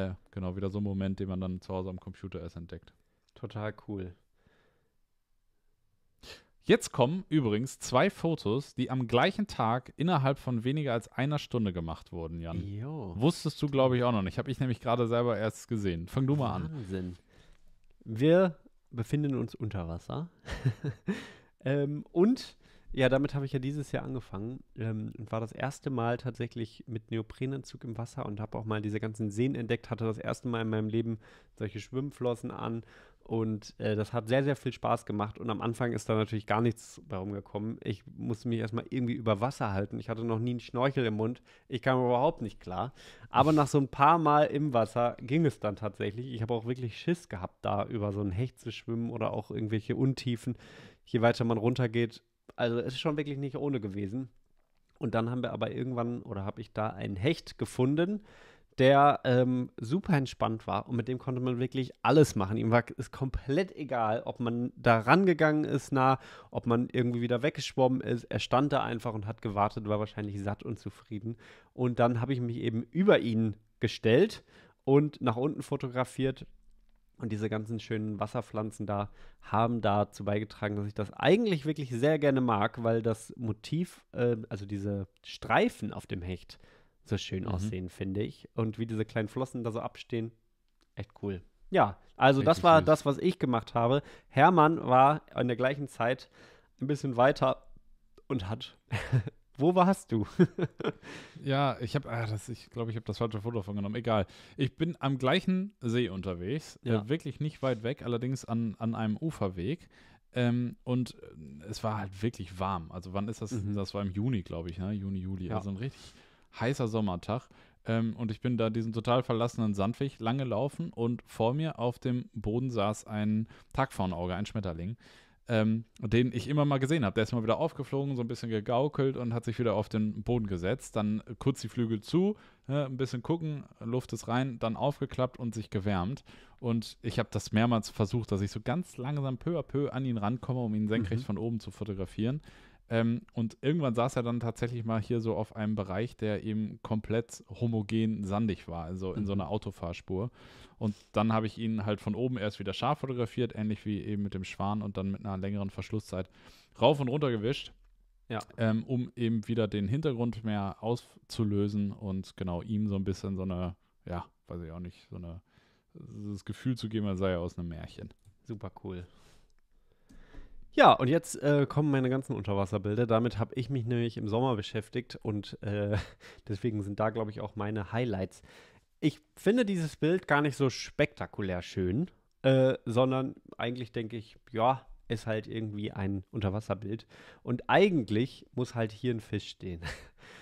Äh, genau, wieder so ein Moment, den man dann zu Hause am Computer erst entdeckt. Total cool. Jetzt kommen übrigens zwei Fotos, die am gleichen Tag innerhalb von weniger als einer Stunde gemacht wurden, Jan. Jo. Wusstest du, glaube ich, auch noch nicht. Habe ich nämlich gerade selber erst gesehen. Fang du mal Wahnsinn. an. Wahnsinn wir befinden uns unter Wasser. ähm, und ja, damit habe ich ja dieses Jahr angefangen ähm, und war das erste Mal tatsächlich mit Neoprenanzug im Wasser und habe auch mal diese ganzen Seen entdeckt, hatte das erste Mal in meinem Leben solche Schwimmflossen an und äh, das hat sehr, sehr viel Spaß gemacht. Und am Anfang ist da natürlich gar nichts bei rumgekommen. Ich musste mich erstmal irgendwie über Wasser halten. Ich hatte noch nie einen Schnorchel im Mund. Ich kam überhaupt nicht klar. Aber nach so ein paar Mal im Wasser ging es dann tatsächlich. Ich habe auch wirklich Schiss gehabt, da über so ein Hecht zu schwimmen oder auch irgendwelche Untiefen. Je weiter man runtergeht, also es ist schon wirklich nicht ohne gewesen. Und dann haben wir aber irgendwann oder habe ich da ein Hecht gefunden, der ähm, super entspannt war und mit dem konnte man wirklich alles machen. Ihm war es komplett egal, ob man da rangegangen ist nah, ob man irgendwie wieder weggeschwommen ist. Er stand da einfach und hat gewartet, war wahrscheinlich satt und zufrieden. Und dann habe ich mich eben über ihn gestellt und nach unten fotografiert. Und diese ganzen schönen Wasserpflanzen da haben dazu beigetragen, dass ich das eigentlich wirklich sehr gerne mag, weil das Motiv, äh, also diese Streifen auf dem Hecht, so schön mhm. aussehen, finde ich. Und wie diese kleinen Flossen da so abstehen, echt cool. Ja, also Richtig das war das, was ich gemacht habe. Hermann war in der gleichen Zeit ein bisschen weiter und hat. Wo warst du? ja, ich habe, ah, ich glaube, ich habe das falsche Foto davon genommen. Egal. Ich bin am gleichen See unterwegs, äh, ja. äh, wirklich nicht weit weg, allerdings an, an einem Uferweg. Ähm, und äh, es war halt wirklich warm. Also wann ist das? Mhm. Das war im Juni, glaube ich, ne? Juni, Juli. Ja. Also ein richtig heißer Sommertag. Ähm, und ich bin da diesen total verlassenen Sandweg lang gelaufen und vor mir auf dem Boden saß ein Tagfaunauge, ein Schmetterling. Ähm, den ich immer mal gesehen habe. Der ist mal wieder aufgeflogen, so ein bisschen gegaukelt und hat sich wieder auf den Boden gesetzt. Dann äh, kurz die Flügel zu, äh, ein bisschen gucken, Luft ist rein, dann aufgeklappt und sich gewärmt. Und ich habe das mehrmals versucht, dass ich so ganz langsam peu à peu an ihn rankomme, um ihn senkrecht mhm. von oben zu fotografieren. Ähm, und irgendwann saß er dann tatsächlich mal hier so auf einem Bereich, der eben komplett homogen sandig war, also in so mhm. einer Autofahrspur. Und dann habe ich ihn halt von oben erst wieder scharf fotografiert, ähnlich wie eben mit dem Schwan und dann mit einer längeren Verschlusszeit rauf und runter gewischt. Ja. Ähm, um eben wieder den Hintergrund mehr auszulösen und genau ihm so ein bisschen so eine, ja, weiß ich auch nicht, so eine, das Gefühl zu geben, er sei aus einem Märchen. Super cool. Ja, und jetzt äh, kommen meine ganzen Unterwasserbilder. Damit habe ich mich nämlich im Sommer beschäftigt und äh, deswegen sind da, glaube ich, auch meine Highlights. Ich finde dieses Bild gar nicht so spektakulär schön, äh, sondern eigentlich denke ich, ja, ist halt irgendwie ein Unterwasserbild. Und eigentlich muss halt hier ein Fisch stehen.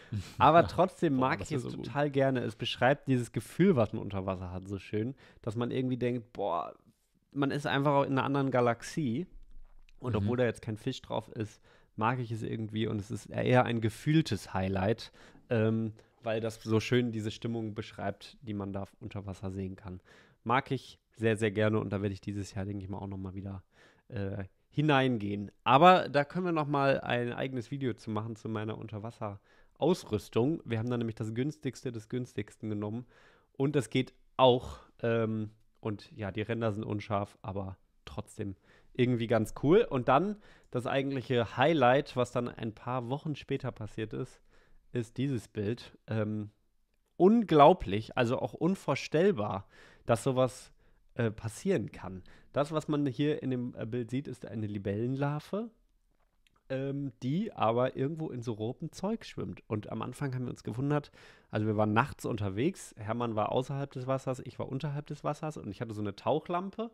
Aber trotzdem boah, mag ich es so total gerne. Es beschreibt dieses Gefühl, was man unter Wasser hat, so schön, dass man irgendwie denkt, boah, man ist einfach in einer anderen Galaxie und mhm. obwohl da jetzt kein Fisch drauf ist, mag ich es irgendwie und es ist eher ein gefühltes Highlight, ähm, weil das so schön diese Stimmung beschreibt, die man da unter Wasser sehen kann. Mag ich sehr, sehr gerne und da werde ich dieses Jahr, denke ich mal, auch nochmal wieder äh, hineingehen. Aber da können wir nochmal ein eigenes Video zu machen zu meiner Unterwasserausrüstung. Wir haben da nämlich das günstigste des günstigsten genommen und das geht auch. Ähm, und ja, die Ränder sind unscharf, aber trotzdem irgendwie ganz cool. Und dann das eigentliche Highlight, was dann ein paar Wochen später passiert ist, ist dieses Bild. Ähm, unglaublich, also auch unvorstellbar, dass sowas äh, passieren kann. Das, was man hier in dem äh, Bild sieht, ist eine Libellenlarve, ähm, die aber irgendwo in so rotem Zeug schwimmt. Und am Anfang haben wir uns gewundert, also wir waren nachts unterwegs, Hermann war außerhalb des Wassers, ich war unterhalb des Wassers und ich hatte so eine Tauchlampe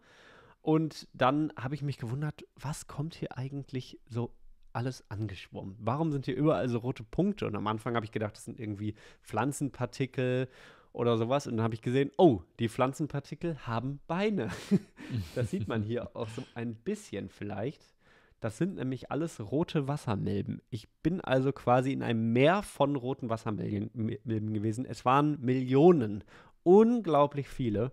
und dann habe ich mich gewundert, was kommt hier eigentlich so alles angeschwommen? Warum sind hier überall so rote Punkte? Und am Anfang habe ich gedacht, das sind irgendwie Pflanzenpartikel oder sowas. Und dann habe ich gesehen, oh, die Pflanzenpartikel haben Beine. das sieht man hier auch so ein bisschen vielleicht. Das sind nämlich alles rote Wassermilben. Ich bin also quasi in einem Meer von roten Wassermilben gewesen. Es waren Millionen, unglaublich viele.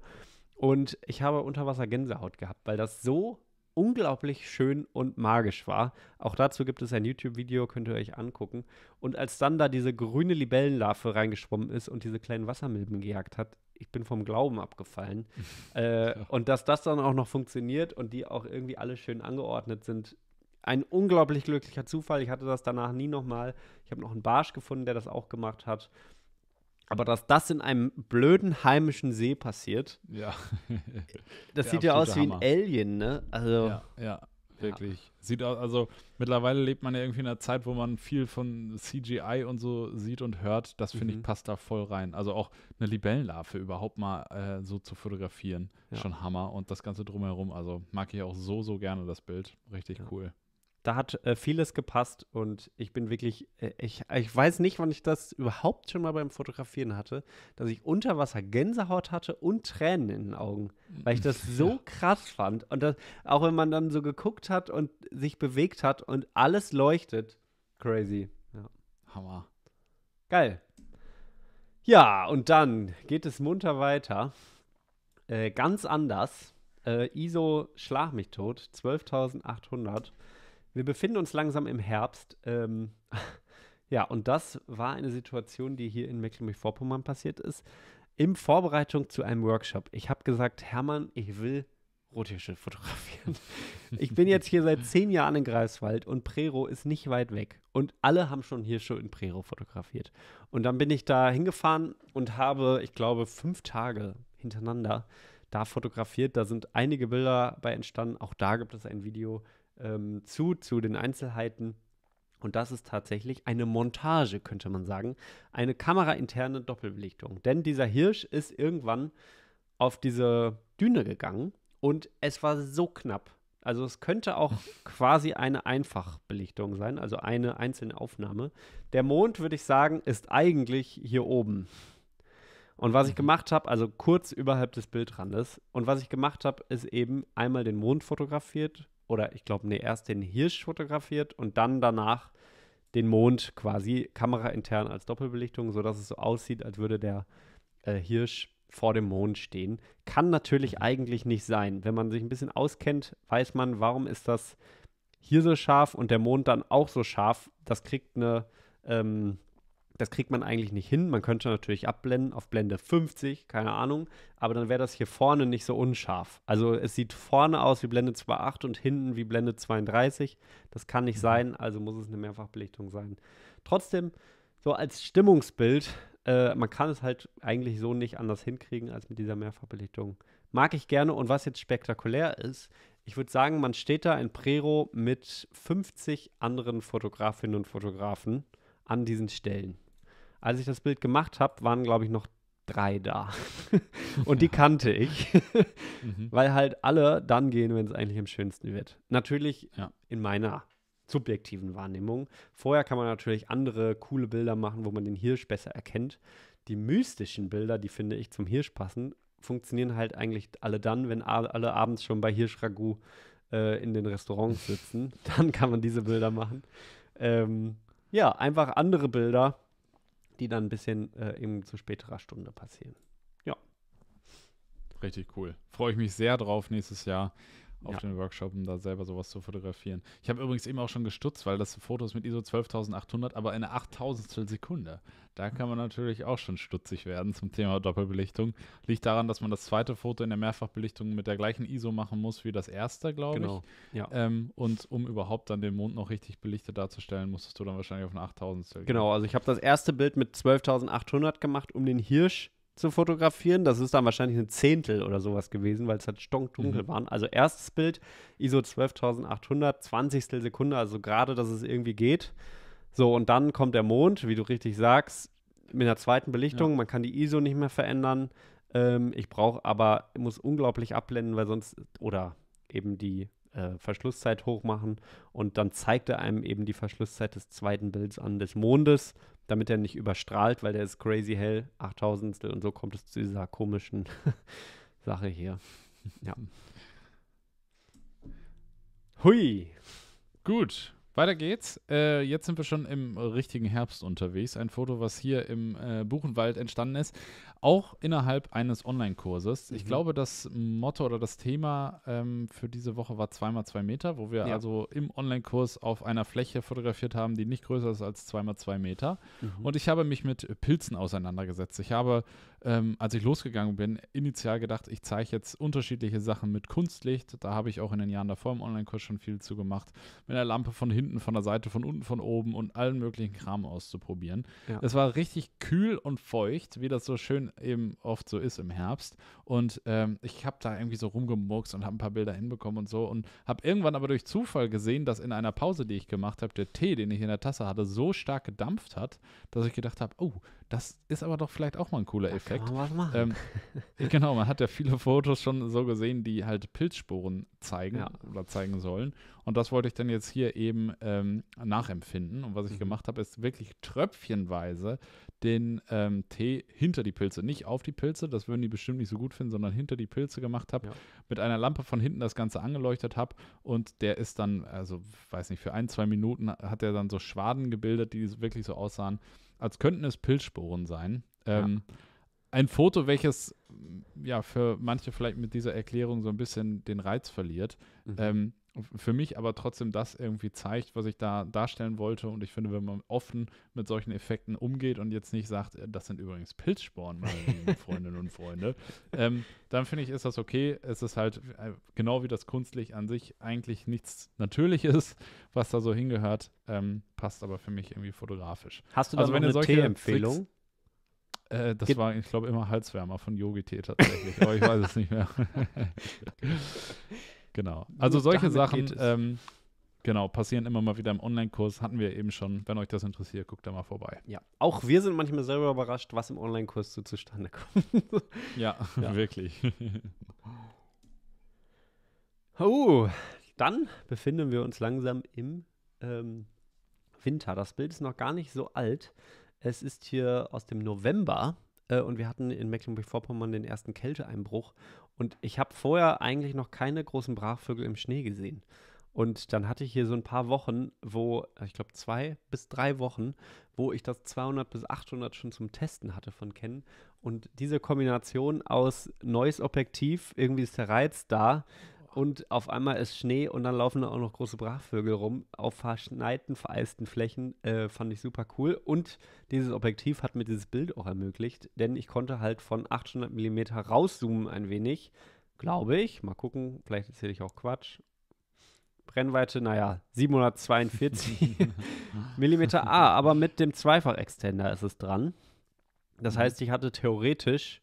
Und ich habe Unterwasser Gänsehaut gehabt, weil das so unglaublich schön und magisch war. Auch dazu gibt es ein YouTube-Video, könnt ihr euch angucken. Und als dann da diese grüne Libellenlarve reingeschwommen ist und diese kleinen Wassermilben gejagt hat, ich bin vom Glauben abgefallen. äh, ja. Und dass das dann auch noch funktioniert und die auch irgendwie alle schön angeordnet sind, ein unglaublich glücklicher Zufall. Ich hatte das danach nie nochmal. Ich habe noch einen Barsch gefunden, der das auch gemacht hat. Aber dass das in einem blöden heimischen See passiert, ja. das Der sieht ja aus wie Hammer. ein Alien, ne? Also, ja, ja wirklich. Ja. Sieht aus, also mittlerweile lebt man ja irgendwie in einer Zeit, wo man viel von CGI und so sieht und hört. Das finde mhm. ich passt da voll rein. Also auch eine Libellenlarve überhaupt mal äh, so zu fotografieren, ja. schon Hammer. Und das Ganze drumherum, also mag ich auch so, so gerne das Bild. Richtig ja. cool da hat äh, vieles gepasst und ich bin wirklich, äh, ich, ich weiß nicht, wann ich das überhaupt schon mal beim Fotografieren hatte, dass ich unter Wasser Gänsehaut hatte und Tränen in den Augen, weil ich das so ja. krass fand. Und das, auch wenn man dann so geguckt hat und sich bewegt hat und alles leuchtet, crazy. Ja. Hammer. Geil. Ja, und dann geht es munter weiter. Äh, ganz anders. Äh, ISO schlag mich tot, 12.800. Wir befinden uns langsam im Herbst. Ähm, ja, und das war eine Situation, die hier in Mecklenburg-Vorpommern passiert ist. In Vorbereitung zu einem Workshop. Ich habe gesagt, Hermann, ich will Rothirsche fotografieren. Ich bin jetzt hier seit zehn Jahren in Greifswald und Prero ist nicht weit weg. Und alle haben schon hier schon in Prero fotografiert. Und dann bin ich da hingefahren und habe, ich glaube, fünf Tage hintereinander da fotografiert. Da sind einige Bilder bei entstanden. Auch da gibt es ein Video ähm, zu, zu den Einzelheiten. Und das ist tatsächlich eine Montage, könnte man sagen. Eine kamerainterne Doppelbelichtung. Denn dieser Hirsch ist irgendwann auf diese Düne gegangen und es war so knapp. Also es könnte auch quasi eine Einfachbelichtung sein, also eine einzelne Aufnahme. Der Mond, würde ich sagen, ist eigentlich hier oben. Und was ich mhm. gemacht habe, also kurz überhalb des Bildrandes, und was ich gemacht habe, ist eben einmal den Mond fotografiert, oder ich glaube, nee, erst den Hirsch fotografiert und dann danach den Mond quasi kameraintern als Doppelbelichtung, sodass es so aussieht, als würde der äh, Hirsch vor dem Mond stehen. Kann natürlich mhm. eigentlich nicht sein. Wenn man sich ein bisschen auskennt, weiß man, warum ist das hier so scharf und der Mond dann auch so scharf. Das kriegt eine ähm, das kriegt man eigentlich nicht hin. Man könnte natürlich abblenden auf Blende 50, keine Ahnung. Aber dann wäre das hier vorne nicht so unscharf. Also es sieht vorne aus wie Blende 2.8 und hinten wie Blende 32. Das kann nicht mhm. sein, also muss es eine Mehrfachbelichtung sein. Trotzdem, so als Stimmungsbild, äh, man kann es halt eigentlich so nicht anders hinkriegen als mit dieser Mehrfachbelichtung. Mag ich gerne. Und was jetzt spektakulär ist, ich würde sagen, man steht da in Prero mit 50 anderen Fotografinnen und Fotografen an diesen Stellen als ich das Bild gemacht habe, waren, glaube ich, noch drei da. und die kannte ich, mhm. weil halt alle dann gehen, wenn es eigentlich am schönsten wird. Natürlich ja. in meiner subjektiven Wahrnehmung. Vorher kann man natürlich andere coole Bilder machen, wo man den Hirsch besser erkennt. Die mystischen Bilder, die finde ich zum Hirsch passen, funktionieren halt eigentlich alle dann, wenn alle abends schon bei Hirschragout äh, in den Restaurants sitzen. dann kann man diese Bilder machen. Ähm, ja, einfach andere Bilder, die dann ein bisschen äh, eben zu späterer Stunde passieren. Ja. Richtig cool. Freue ich mich sehr drauf nächstes Jahr auf ja. den Workshop, um da selber sowas zu fotografieren. Ich habe übrigens eben auch schon gestutzt, weil das Fotos mit ISO 12800, aber in einer 8000 Sekunde. Da kann man natürlich auch schon stutzig werden zum Thema Doppelbelichtung. Liegt daran, dass man das zweite Foto in der Mehrfachbelichtung mit der gleichen ISO machen muss wie das erste, glaube genau. ich. Ja. Ähm, und um überhaupt dann den Mond noch richtig belichtet darzustellen, musstest du dann wahrscheinlich auf eine 8000 gehen. Genau, also ich habe das erste Bild mit 12800 gemacht, um den Hirsch zu fotografieren. Das ist dann wahrscheinlich ein Zehntel oder sowas gewesen, weil es halt stockdunkel mhm. waren. Also erstes Bild, ISO 12800, 20. Sekunde, also gerade, dass es irgendwie geht. So, und dann kommt der Mond, wie du richtig sagst, mit einer zweiten Belichtung. Ja. Man kann die ISO nicht mehr verändern. Ähm, ich brauche aber, muss unglaublich abblenden, weil sonst, oder eben die äh, Verschlusszeit hochmachen und dann zeigt er einem eben die Verschlusszeit des zweiten Bilds an des Mondes, damit er nicht überstrahlt, weil der ist crazy hell, 8000 und so kommt es zu dieser komischen Sache hier. Ja. Hui. Gut, weiter geht's. Äh, jetzt sind wir schon im richtigen Herbst unterwegs. Ein Foto, was hier im äh, Buchenwald entstanden ist auch innerhalb eines Online-Kurses. Mhm. Ich glaube, das Motto oder das Thema ähm, für diese Woche war 2x2 Meter, wo wir ja. also im Online-Kurs auf einer Fläche fotografiert haben, die nicht größer ist als 2x2 Meter. Mhm. Und ich habe mich mit Pilzen auseinandergesetzt. Ich habe, ähm, als ich losgegangen bin, initial gedacht, ich zeige jetzt unterschiedliche Sachen mit Kunstlicht. Da habe ich auch in den Jahren davor im Online-Kurs schon viel zu gemacht. Mit einer Lampe von hinten, von der Seite, von unten, von oben und allen möglichen Kram auszuprobieren. Es war richtig kühl und feucht, wie das so schön eben oft so ist im Herbst. Und ähm, ich habe da irgendwie so rumgemurkst und habe ein paar Bilder hinbekommen und so und habe irgendwann aber durch Zufall gesehen, dass in einer Pause, die ich gemacht habe, der Tee, den ich in der Tasse hatte, so stark gedampft hat, dass ich gedacht habe, oh, das ist aber doch vielleicht auch mal ein cooler da Effekt. Kann man was machen. Ähm, genau, man hat ja viele Fotos schon so gesehen, die halt Pilzsporen zeigen ja. oder zeigen sollen. Und das wollte ich dann jetzt hier eben ähm, nachempfinden. Und was ich mhm. gemacht habe, ist wirklich tröpfchenweise den ähm, Tee hinter die Pilze, nicht auf die Pilze, das würden die bestimmt nicht so gut finden, sondern hinter die Pilze gemacht habe, ja. mit einer Lampe von hinten das Ganze angeleuchtet habe und der ist dann, also weiß nicht, für ein, zwei Minuten hat er dann so Schwaden gebildet, die wirklich so aussahen, als könnten es Pilzsporen sein. Ähm, ja. Ein Foto, welches ja für manche vielleicht mit dieser Erklärung so ein bisschen den Reiz verliert. Mhm. Ähm, für mich aber trotzdem das irgendwie zeigt, was ich da darstellen wollte. Und ich finde, wenn man offen mit solchen Effekten umgeht und jetzt nicht sagt, äh, das sind übrigens Pilzsporen, meine lieben Freundinnen und Freunde, ähm, dann finde ich, ist das okay. Es ist halt äh, genau wie das Kunstlicht an sich eigentlich nichts Natürliches, was da so hingehört, ähm, passt aber für mich irgendwie fotografisch. Hast du da also, eine Tee-Empfehlung? Äh, das Ge war, ich glaube, immer Halswärmer von Yogi-Tee tatsächlich, aber ich weiß es nicht mehr. Genau. Also solche Sachen ähm, genau, passieren immer mal wieder im Online-Kurs. Hatten wir eben schon. Wenn euch das interessiert, guckt da mal vorbei. Ja, auch wir sind manchmal selber überrascht, was im Online-Kurs so zustande kommt. ja, ja, wirklich. oh, dann befinden wir uns langsam im ähm, Winter. Das Bild ist noch gar nicht so alt. Es ist hier aus dem November äh, und wir hatten in Mecklenburg-Vorpommern den ersten Kälteeinbruch und ich habe vorher eigentlich noch keine großen Brachvögel im Schnee gesehen. Und dann hatte ich hier so ein paar Wochen, wo, ich glaube zwei bis drei Wochen, wo ich das 200 bis 800 schon zum Testen hatte von Ken. Und diese Kombination aus neues Objektiv, irgendwie ist der Reiz da, und auf einmal ist Schnee und dann laufen da auch noch große Brachvögel rum auf verschneiten, vereisten Flächen. Äh, fand ich super cool. Und dieses Objektiv hat mir dieses Bild auch ermöglicht, denn ich konnte halt von 800 mm rauszoomen ein wenig, glaube ich. Mal gucken, vielleicht erzähle ich auch Quatsch. Brennweite, naja, 742 mm A, aber mit dem Zweifach-Extender ist es dran. Das mhm. heißt, ich hatte theoretisch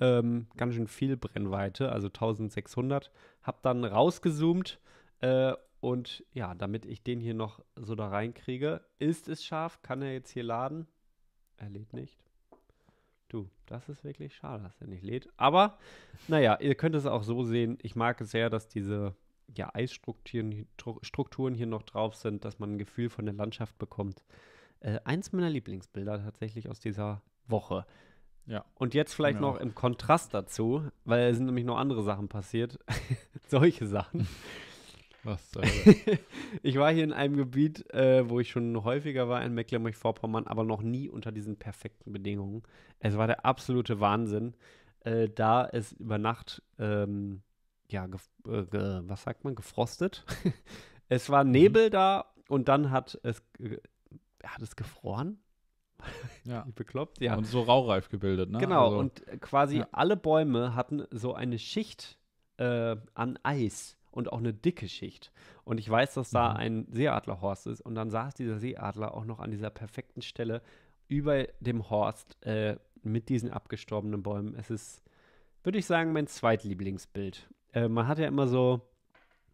ähm, ganz schön viel Brennweite, also 1600, habe dann rausgezoomt äh, und ja, damit ich den hier noch so da reinkriege, ist es scharf, kann er jetzt hier laden? Er lädt nicht. Du, das ist wirklich schade, dass er nicht lädt. Aber naja, ihr könnt es auch so sehen. Ich mag es sehr, dass diese ja, Eisstrukturen Strukturen hier noch drauf sind, dass man ein Gefühl von der Landschaft bekommt. Äh, eins meiner Lieblingsbilder tatsächlich aus dieser Woche. Ja. Und jetzt vielleicht ja. Genau. noch im Kontrast dazu, weil es sind nämlich noch andere Sachen passiert. Solche Sachen. Was soll das? Ich war hier in einem Gebiet, äh, wo ich schon häufiger war in Mecklenburg-Vorpommern, aber noch nie unter diesen perfekten Bedingungen. Es war der absolute Wahnsinn. Äh, da es über Nacht, ähm, ja, äh, was sagt man, gefrostet. es war mhm. Nebel mhm. da und dann hat es, hat es gefroren ja. bekloppt, ja. Und so raureif gebildet, ne? Genau, also, und quasi ja. alle Bäume hatten so eine Schicht äh, an Eis und auch eine dicke Schicht. Und ich weiß, dass da mhm. ein Seeadlerhorst ist und dann saß dieser Seeadler auch noch an dieser perfekten Stelle über dem Horst äh, mit diesen abgestorbenen Bäumen. Es ist, würde ich sagen, mein zweitlieblingsbild. Äh, man hat ja immer so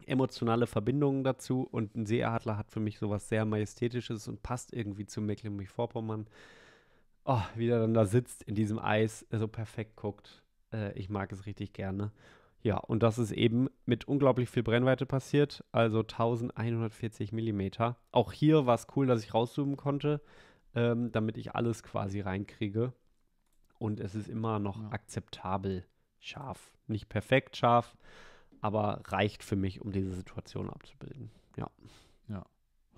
emotionale Verbindungen dazu und ein Seeadler hat für mich sowas sehr Majestätisches und passt irgendwie zu Mecklenburg-Vorpommern. Oh, wie der dann da sitzt in diesem Eis, äh, so perfekt guckt. Äh, ich mag es richtig gerne. Ja, und das ist eben mit unglaublich viel Brennweite passiert, also 1140 Millimeter. Auch hier war es cool, dass ich rauszoomen konnte, ähm, damit ich alles quasi reinkriege. Und es ist immer noch ja. akzeptabel scharf. Nicht perfekt scharf, aber reicht für mich, um diese Situation abzubilden. Ja. Ja.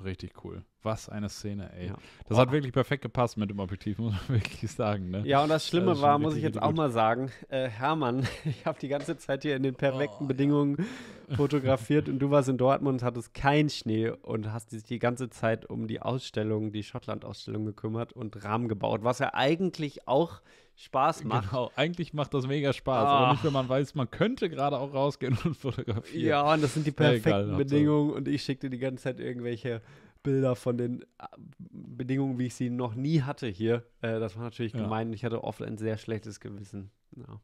Richtig cool. Was eine Szene, ey. Ja. Das oh. hat wirklich perfekt gepasst mit dem Objektiv, muss man wirklich sagen. Ne? Ja, und das Schlimme das war, muss ich jetzt auch mal sagen, äh, Hermann, ich habe die ganze Zeit hier in den perfekten oh, Bedingungen ja. fotografiert und du warst in Dortmund, hattest keinen Schnee und hast dich die ganze Zeit um die Ausstellung, die Schottland-Ausstellung gekümmert und Rahmen gebaut, was ja eigentlich auch Spaß macht. Genau, eigentlich macht das mega Spaß, ah. aber nicht, wenn man weiß, man könnte gerade auch rausgehen und fotografieren. Ja, und das sind die perfekten egal, Bedingungen und ich schickte die ganze Zeit irgendwelche Bilder von den äh, Bedingungen, wie ich sie noch nie hatte hier. Äh, das war natürlich ja. gemein. Ich hatte oft ein sehr schlechtes Gewissen. Ja.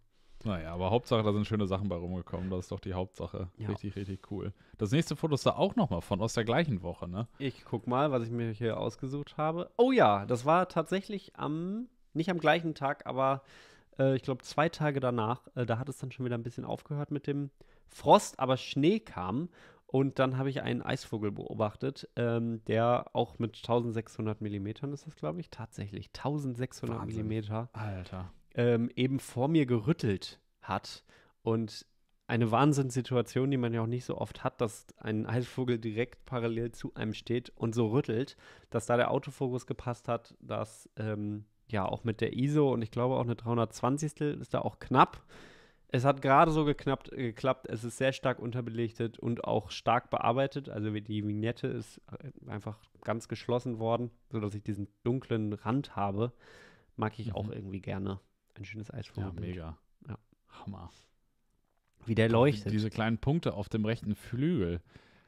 Naja, aber Hauptsache, da sind schöne Sachen bei rumgekommen. Das ist doch die Hauptsache. Ja. Richtig, richtig cool. Das nächste Foto ist da auch nochmal von, aus der gleichen Woche, ne? Ich guck mal, was ich mir hier ausgesucht habe. Oh ja, das war tatsächlich am nicht am gleichen Tag, aber äh, ich glaube zwei Tage danach, äh, da hat es dann schon wieder ein bisschen aufgehört mit dem Frost, aber Schnee kam und dann habe ich einen Eisvogel beobachtet, ähm, der auch mit 1600 Millimetern ist das, glaube ich, tatsächlich 1600 Wahnsinn. Millimeter Alter. Ähm, eben vor mir gerüttelt hat und eine Wahnsinnssituation, die man ja auch nicht so oft hat, dass ein Eisvogel direkt parallel zu einem steht und so rüttelt, dass da der Autofokus gepasst hat, dass ähm, ja auch mit der ISO und ich glaube auch eine 320. ist da auch knapp. Es hat gerade so geknappt, geklappt. Es ist sehr stark unterbelichtet und auch stark bearbeitet. Also die Vignette ist äh, einfach ganz geschlossen worden, sodass ich diesen dunklen Rand habe. Mag ich mhm. auch irgendwie gerne. Ein schönes Eisvogel. Ja, mega. Ja. Hammer. Wie der leuchtet. Diese kleinen Punkte auf dem rechten Flügel.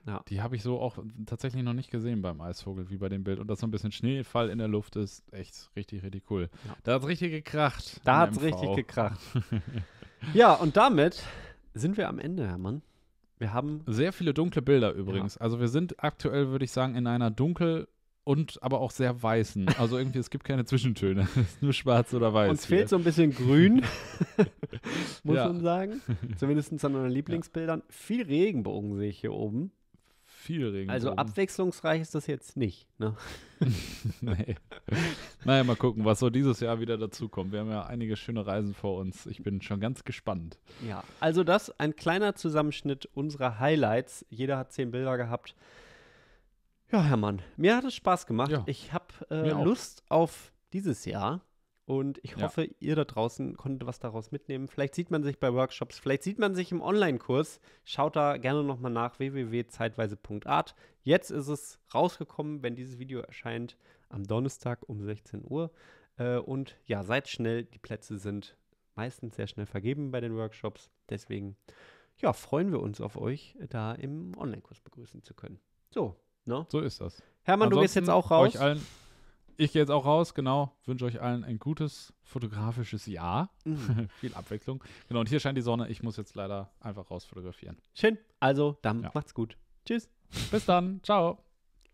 Ja. Die habe ich so auch tatsächlich noch nicht gesehen beim Eisvogel, wie bei dem Bild. Und dass so ein bisschen Schneefall in der Luft ist, echt richtig, richtig cool. Ja. Da hat es richtig gekracht. Da hat es richtig gekracht. ja, und damit sind wir am Ende, Hermann. Wir haben. Sehr viele dunkle Bilder übrigens. Ja. Also wir sind aktuell, würde ich sagen, in einer dunkel und aber auch sehr weißen. Also irgendwie, es gibt keine Zwischentöne. Es ist nur schwarz oder weiß. Uns fehlt so ein bisschen grün, muss ja. man sagen. Zumindest an unseren Lieblingsbildern. Ja. Viel Regenbogen sehe ich hier oben viel Regenbogen. Also abwechslungsreich ist das jetzt nicht, ne? nee. Naja, mal gucken, was so dieses Jahr wieder dazukommt. Wir haben ja einige schöne Reisen vor uns. Ich bin schon ganz gespannt. Ja, also das ein kleiner Zusammenschnitt unserer Highlights. Jeder hat zehn Bilder gehabt. Ja, Hermann, mir hat es Spaß gemacht. Ja, ich habe äh, Lust auf dieses Jahr. Und ich hoffe, ja. ihr da draußen konntet was daraus mitnehmen. Vielleicht sieht man sich bei Workshops, vielleicht sieht man sich im Online-Kurs. Schaut da gerne nochmal nach www.zeitweise.art. Jetzt ist es rausgekommen, wenn dieses Video erscheint, am Donnerstag um 16 Uhr. Äh, und ja, seid schnell, die Plätze sind meistens sehr schnell vergeben bei den Workshops. Deswegen ja, freuen wir uns auf euch, da im Online-Kurs begrüßen zu können. So, ne? So ist das. Hermann, Ansonsten du gehst jetzt auch raus. Euch allen ich gehe jetzt auch raus, genau. Wünsche euch allen ein gutes fotografisches Jahr. Mhm. Viel Abwechslung. Genau, und hier scheint die Sonne. Ich muss jetzt leider einfach raus fotografieren. Schön. Also, dann ja. macht's gut. Tschüss. Bis dann. Ciao.